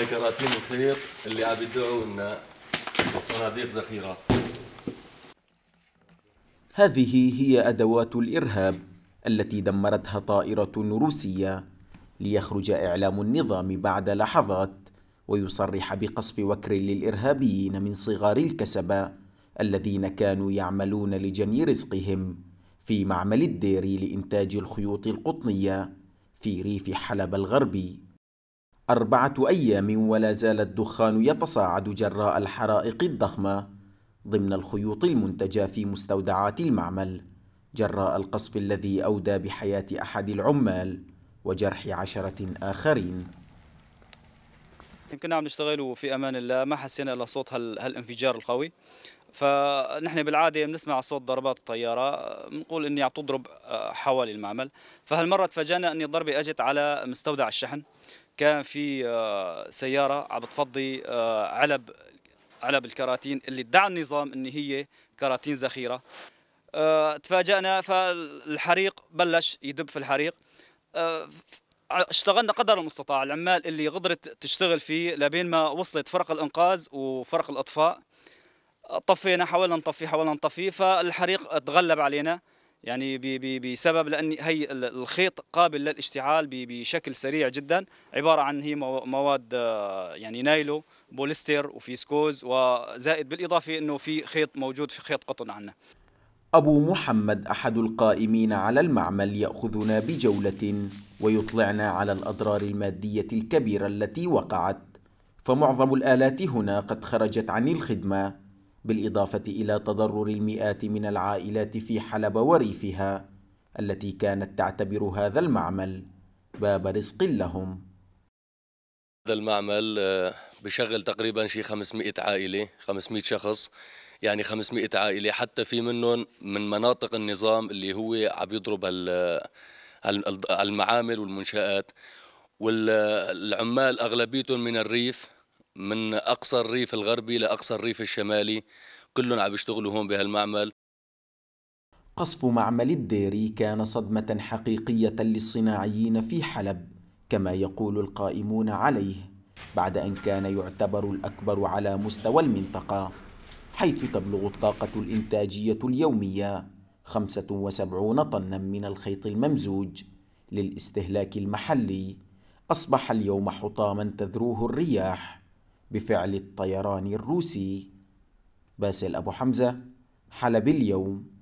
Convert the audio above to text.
هاي كراتين الخيط اللي عم يدعوا انه صناديق ذخيره هذه هي ادوات الارهاب التي دمرتها طائره روسيه ليخرج اعلام النظام بعد لحظات ويصرح بقصف وكر للارهابيين من صغار الكسبه الذين كانوا يعملون لجني رزقهم في معمل الديري لانتاج الخيوط القطنيه في ريف حلب الغربي أربعة أيام ولا زال الدخان يتصاعد جراء الحرائق الضخمة ضمن الخيوط المنتجة في مستودعات المعمل جراء القصف الذي أودى بحياة أحد العمال وجرح عشرة آخرين كنا عم نشتغل وفي امان الله ما حسينا الا صوت هالانفجار القوي فنحن بالعاده بنسمع صوت ضربات الطياره بنقول اني عم تضرب آه، حوالي المعمل فهالمره تفاجئنا اني الضربه اجت على مستودع الشحن كان في آه، سياره عم بتفضي آه، علب علب الكراتين اللي ادعى النظام ان هي كراتين ذخيره تفاجأنا فالحريق بلش يدب في الحريق اشتغلنا قدر المستطاع العمال اللي قدرت تشتغل فيه لبين ما وصلت فرق الانقاذ وفرق الاطفاء طفينا حاولنا نطفي حاولنا نطفي فالحريق تغلب علينا يعني بي بي بسبب لان هي الخيط قابل للاشتعال بشكل سريع جدا عباره عن هي مواد يعني نايلو بوليستر وفي سكوز وزائد بالاضافه انه في خيط موجود في خيط قطن عندنا أبو محمد أحد القائمين على المعمل يأخذنا بجولة ويطلعنا على الأضرار المادية الكبيرة التي وقعت فمعظم الآلات هنا قد خرجت عن الخدمة بالإضافة إلى تضرر المئات من العائلات في حلب وريفها التي كانت تعتبر هذا المعمل باب رزق لهم هذا المعمل آه، بشغل تقريبا شي 500 عائلة 500 شخص يعني 500 عائله حتى في منهم من مناطق النظام اللي هو عم يضرب المعامل والمنشات والعمال اغلبيتهم من الريف من اقصى الريف الغربي لاقصى الريف الشمالي كلهم عم يشتغلوا هون بهالمعمل قصف معمل الديري كان صدمة حقيقية للصناعيين في حلب كما يقول القائمون عليه بعد أن كان يعتبر الأكبر على مستوى المنطقة حيث تبلغ الطاقة الإنتاجية اليومية 75 طنا من الخيط الممزوج للاستهلاك المحلي أصبح اليوم حطاما تذروه الرياح بفعل الطيران الروسي باسل أبو حمزة حلب اليوم